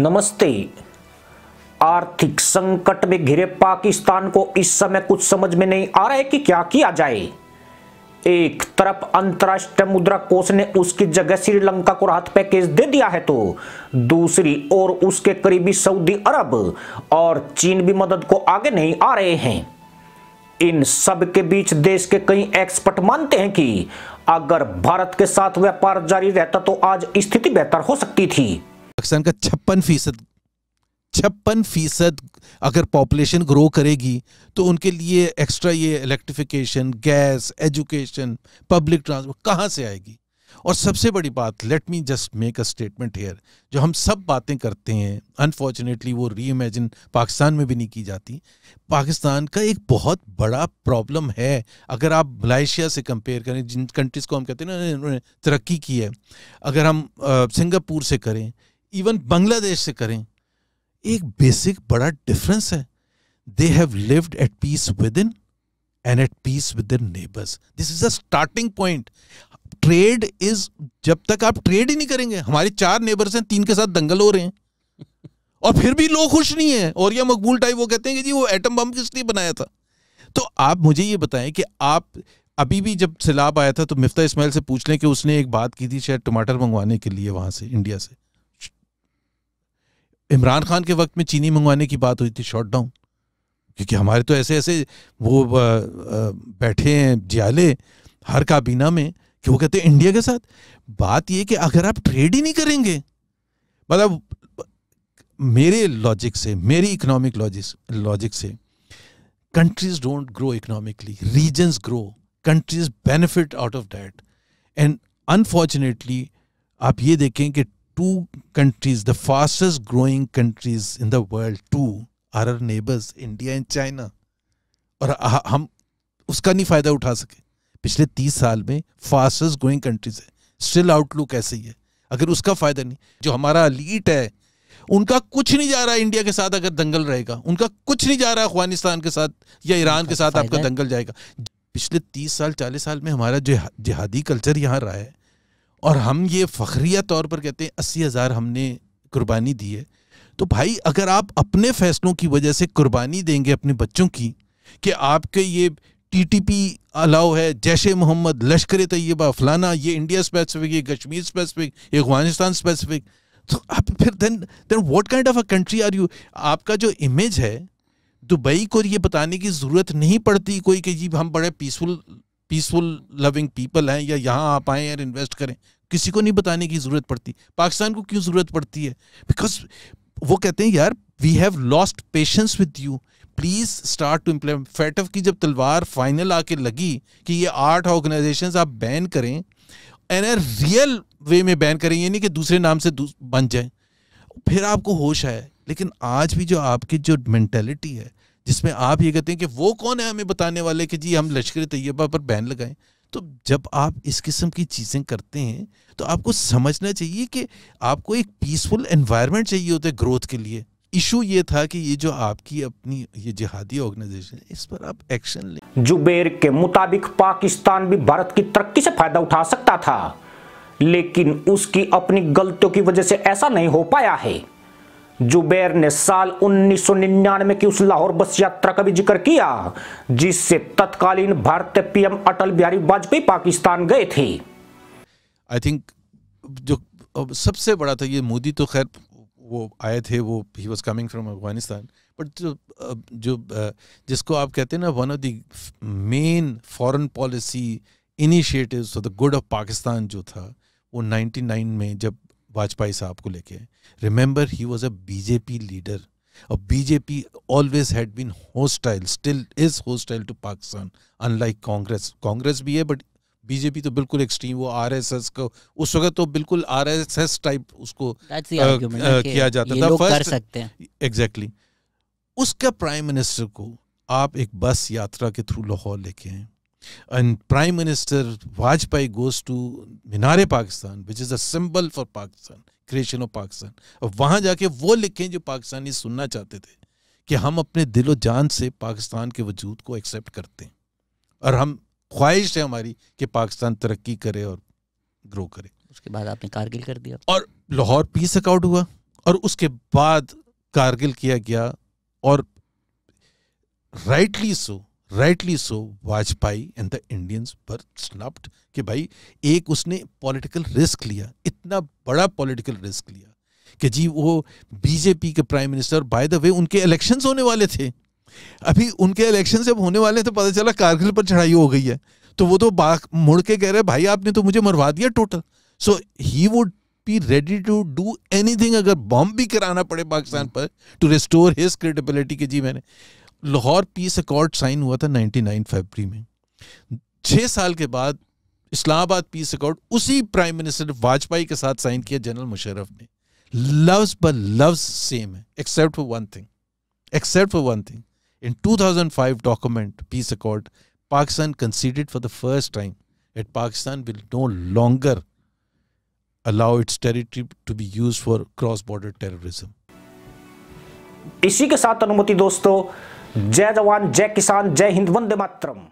नमस्ते आर्थिक संकट में घिरे पाकिस्तान को इस समय कुछ समझ में नहीं आ रहा है कि क्या किया जाए एक तरफ अंतरराष्ट्रीय मुद्रा कोष ने उसकी जगह श्रीलंका को राहत पैकेज दे दिया है तो दूसरी ओर उसके करीबी सऊदी अरब और चीन भी मदद को आगे नहीं आ रहे हैं इन सब के बीच देश के कई एक्सपर्ट मानते हैं कि अगर भारत के साथ व्यापार जारी रहता तो आज स्थिति बेहतर हो सकती थी पाकिस्तान का छप्पन फीसद छप्पन फीसद अगर पॉपुलेशन ग्रो करेगी तो उनके लिए एक्स्ट्रा ये electrification gas education public transport कहाँ से आएगी और सबसे बड़ी बात let me just make a statement here जो हम सब बातें करते हैं अनफॉर्चुनेटली वो री इमेजिन पाकिस्तान में भी नहीं की जाती पाकिस्तान का एक बहुत बड़ा प्रॉब्लम है अगर आप मलाइशिया से कंपेयर करें जिन कंट्रीज़ को हम कहते हैं ना उन्होंने तरक्की की है अगर हम सिंगापुर से करें इवन बांग्लादेश से करें एक बेसिक बड़ा डिफरेंस है they have lived at peace with within and at peace with in neighbours this is a starting point trade is जब तक आप ट्रेड ही नहीं करेंगे हमारे चार नेबर्स हैं तीन के साथ दंगल हो रहे हैं और फिर भी लोग खुश नहीं है और यह मकबूल टाइप वो कहते हैं कि जी वो एटम बम लिए बनाया था तो आप मुझे ये बताएं कि आप अभी भी जब सैलाब आया था तो मिफ्ता इस्माइल से पूछ लें कि उसने एक बात की थी शायद टमाटर मंगवाने के लिए वहां से इंडिया से इमरान खान के वक्त में चीनी मंगवाने की बात हुई थी शॉट डाउन क्योंकि हमारे तो ऐसे ऐसे वो बैठे हैं जियाले हर काबीना में कि वो कहते हैं इंडिया के साथ बात ये कि अगर आप ट्रेड ही नहीं करेंगे मतलब मेरे लॉजिक से मेरी इकोनॉमिक लॉजिक लॉजिक से countries don't grow economically regions grow countries benefit out of that and unfortunately आप ये देखें कि two countries, the fastest growing countries in the world too, are our neighbors, India and China. और हम उसका नहीं फ़ायदा उठा सके पिछले तीस साल में फास्टेस्ट ग्रोइंग कंट्रीज है स्टिल आउटलुक ऐसे ही है अगर उसका फ़ायदा नहीं जो हमारा लीट है उनका कुछ नहीं जा रहा है इंडिया के साथ अगर दंगल रहेगा उनका कुछ नहीं जा रहा अफगानिस्तान के साथ या ईरान के साथ आपका दंगल जाएगा पिछले तीस साल चालीस साल में हमारा जो जिहादी कल्चर यहाँ रहा है और हम ये फ़ख्रिया तौर पर कहते हैं अस्सी हज़ार हमने कुर्बानी दी है तो भाई अगर आप अपने फैसलों की वजह से कुर्बानी देंगे अपने बच्चों की कि आपके ये टीटीपी अलाउ है जैश मोहम्मद लश्कर तैयबा फलाना ये इंडिया स्पेसिफिक ये कश्मीर स्पेसिफिक ये अफगानिस्तान स्पेसिफिक तो आप फिर then then what kind of a country are you आपका जो इमेज है दुबई को ये बताने की ज़रूरत नहीं पड़ती कोई कि जी हम बड़े पीसफुल पीसफुल लविंग पीपल हैं या यहाँ आप आएँ या इन्वेस्ट करें किसी को नहीं बताने की ज़रूरत पड़ती पाकिस्तान को क्यों ज़रूरत पड़ती है बिकॉज वो कहते हैं यार we have lost patience with you please start to implement fat की जब तलवार फाइनल आके लगी कि ये आर्ट ऑर्गेनाइजेशन आप बैन करें एन ए रियल वे में बैन करें ये नहीं कि दूसरे नाम से बन जाए फिर आपको होश आए लेकिन आज भी जो आपकी जो मैंटेलिटी है जिसमें आप ये कहते हैं कि वो कौन है हमें बताने वाले कि जी हम लश्कर तैयबा पर बैन लगाएं तो जब आप इस किस्म की चीज़ें करते हैं तो आपको समझना चाहिए कि आपको एक पीसफुल एनवायरनमेंट चाहिए होता है ग्रोथ के लिए इशू ये था कि ये जो आपकी अपनी ये जिहादी ऑर्गेनाइजेशन है इस पर आप एक्शन लें जुबेर के मुताबिक पाकिस्तान भी भारत की तरक्की से फायदा उठा सकता था लेकिन उसकी अपनी गलतियों की वजह से ऐसा नहीं हो पाया है जुबैर ने साल 1999 की उस लाहौर बस यात्रा का भी जिक्र किया जिससे तत्कालीन भारतीय पीएम अटल बिहारी वाजपेयी पाकिस्तान गए थे आई थिंक जो सबसे बड़ा था ये मोदी तो खैर वो आए थे वो he was coming from Afghanistan but जो जो जिसको आप कहते हैं ना one of the main foreign policy initiatives for the good of Pakistan जो था वो 99 में जब वाजपेयी साहब को लेके remember he was a BJP leader और BJP always had been hostile still is hostile to Pakistan unlike Congress Congress भी है बट बीजेपी तो बिल्कुल एक्सट्रीम वो आरएसएस को उस वक्त तो बिल्कुल आरएसएस टाइप उसको आ, किया जाता था फर्स्ट एग्जैक्टली exactly. उसका प्राइम मिनिस्टर को आप एक बस यात्रा के थ्रू लाहौर लेके हैं And Prime Minister Vajpayee goes to Minare Pakistan, which is a symbol for Pakistan, creation of Pakistan. और वहाँ जाके वो लिखें जो पाकिस्तानी सुनना चाहते थे कि हम अपने दिलो जान से पाकिस्तान के वजूद को एक्सेप्ट करते हैं और हम ख्वाहिश है हमारी कि पाकिस्तान तरक्की करे और ग्रो करे उसके बाद आपने कारगिल कर दिया और लाहौर पीस अकाउट हुआ और उसके बाद कारगिल किया गया और rightly so rightly so Vajpayee and the Indians पर स्नप्ड कि भाई एक उसने पॉलिटिकल रिस्क लिया इतना बड़ा पॉलिटिकल रिस्क लिया कि जी वो बीजेपी के prime minister by the way उनके इलेक्शंस होने वाले थे अभी उनके इलेक्शन जब होने वाले तो पता चला कारगिल पर चढ़ाई हो गई है तो वो तो मुड़ के कह रहे भाई आपने तो मुझे मरवा दिया total so he would be ready to do anything अगर बॉम्ब भी कराना पड़े पाकिस्तान पर टू रिस्टोर हिज क्रेडिबिलिटी के जी मैंने लाहौर पीस अकॉर्ड साइन हुआ था 99 फरवरी में छः साल के बाद इस्लामाबाद पीस अकॉर्ड उसी प्राइम मिनिस्टर वाजपेयी के साथ साइन किया जनरल मुशरफ ने लव्स ब लव्स सेम है except for one thing except for one thing in 2005 document peace accord Pakistan conceded for the first time that Pakistan will no longer allow its territory to be use for cross border terrorism इसी के साथ अनुमति दोस्तों जय जवान जय किसान जय हिंद वंदे मातरम